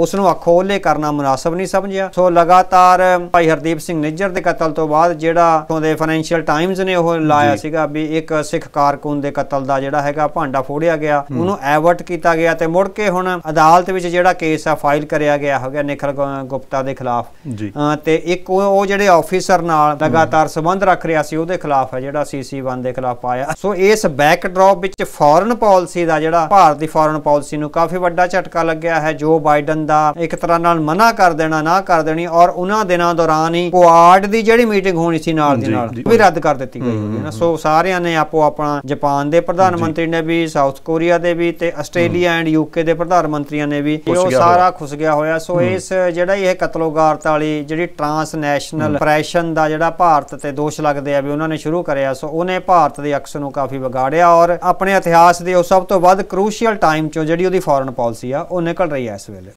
ਉਸ ਨੂੰ ਅਖੋਲੇ ਕਰਨਾ ਮੁਨਾਸਬ ਨਹੀਂ ਸਮਝਿਆ ਸੋ ਲਗਾਤਾਰ ਭਾਈ ਹਰਦੀਪ ਸਿੰਘ ਨਿੱਜਰ ਦੇ ਕਤਲ ਤੋਂ ਬਾਅਦ ਜਿਹੜਾ ਉਥੋਂ ਦੇ ਫਾਈਨੈਂਸ਼ੀਅਲ ਟਾਈਮਜ਼ ਨੇ ਉਹ ਲਾਇਆ ਸੀਗਾ ਵੀ ਇੱਕ ਸਿੱਖ ਕਾਰਕੁਨ ਦੇ ਕਤਲ ਦਾ ਜਿਹੜਾ ਹੈਗਾ ਭਾਂਡਾ ਫੋੜਿਆ ਗਿਆ ਉਹਨੂੰ ਐਵਰਟ ਕੀਤਾ ਗਿਆ ਤੇ ਮੁੜ ਕੇ ਹੁਣ ਅਦਾਲਤ ਵਿੱਚ ਜਿਹੜਾ ਕੇਸ ਆ ਫਾਈਲ ਕਰਿਆ ਗਿਆ ਹੋ ਗਿਆ ਨਿਖਲ ਗੁਪਤਾ ਦੇ ਖਿਲਾਫ ਤੇ ਇੱਕ ਉਹ ਜਿਹੜੇ ਆਫੀਸਰ ਨਾਲ ਲਗਾਤਾਰ ਸਬੰਧ ਰੱਖ ਰਿਹਾ ਸੀ ਉਹਦੇ ਖਿਲਾਫ ਹੈ ਜਿਹੜਾ ਸੀਸੀ1 ਦੇ ਖਿਲਾਫ ਆਇਆ ਸੋ ਇਸ ਬੈਕਡ੍ਰੌਪ ਵਿੱਚ ਫੋਰਨ ਪਾਲਿਸੀ ਦਾ ਜਿਹੜਾ ਭਾਰਤ ਦੀ ਫੋਰਨ ਪਾਲਿਸੀ ਨੂੰ ਕਾਫੀ ਵੱਡਾ ਝਟਕਾ ਲੱਗਿਆ ਹੈ ਜੋ ਬਾਈਡਨ ਦਾ ਇੱਕ ਤਰ੍ਹਾਂ ਨਾਲ ਮਨਾ ਕਰ ਦੇਣਾ ਨਾ ਕਰ ਦੇਣੀ ਔਰ ਉਹਨਾਂ ਦਿਨਾਂ ਦੌਰਾਨ ਹੀ ਕੁਆਡ ਦੀ ਜਿਹੜੀ ਮੀਟਿੰਗ ਹੋਣੀ ਸੀ ਨਾਲ ਦੇ ਨਾਲ ਵੀ ਰੱਦ ਕਰ ਦਿੱਤੀ ਗਈ ਹੈ ਨਾ ਸੋ ਸਾਰਿਆਂ ਨੇ ਆਪੋ ਆਪਣਾ ਜਾਪਾਨ ਦੇ ਪ੍ਰਧਾਨ ਮੰਤਰੀ ਨੇ ਵੀ ਸਾਊਥ ਕੋਰੀਆ ਦੇ ਵੀ ਤੇ ਆਸਟ੍ਰੇਲੀਆ ਐਂਡ ਯੂਕੇ ਦੇ ਪ੍ਰਧਾਨ ਮੰਤਰੀਆਂ ਨੇ ਵੀ ਉਹ ਸਾਰਾ ਖੁਸ ਗਿਆ ਹੋਇਆ ਸੋ ਇਸ ਜਿਹੜਾ ਇਹ ਕਤਲੋਗਾਰਤ ਵਾਲੀ ਜਿਹੜੀ ਨੈਸ਼ਨਲ ਪ੍ਰੈਸ਼ਨ ਦਾ ਜਿਹੜਾ ਭਾਰਤ ਤੇ ਦੋਸ਼ ਲੱਗਦੇ ਆ ਵੀ ਉਹਨਾਂ ਨੇ ਸ਼ੁਰੂ ਕਰਿਆ ਸੋ ਉਹਨੇ ਭਾਰਤ ਦੇ ਅਕਸ ਨੂੰ ਕਾਫੀ ਵਿਗਾੜਿਆ ਔਰ ਆਪਣੇ ਇਤਿਹਾਸ ਦੇ ਉਹ ਸਭ ਤੋਂ ਵੱਧ ਕਰੂਸ਼ੀਅਲ ਟਾਈਮ ਚੋਂ ਜਿਹੜੀ ਉਹਦੀ ਫੋਰਨ ਪਾਲਿਸੀ ਆ ਉਹ ਨਿਕਲ ਰਹੀ ਐ ਇਸ ਵੇਲੇ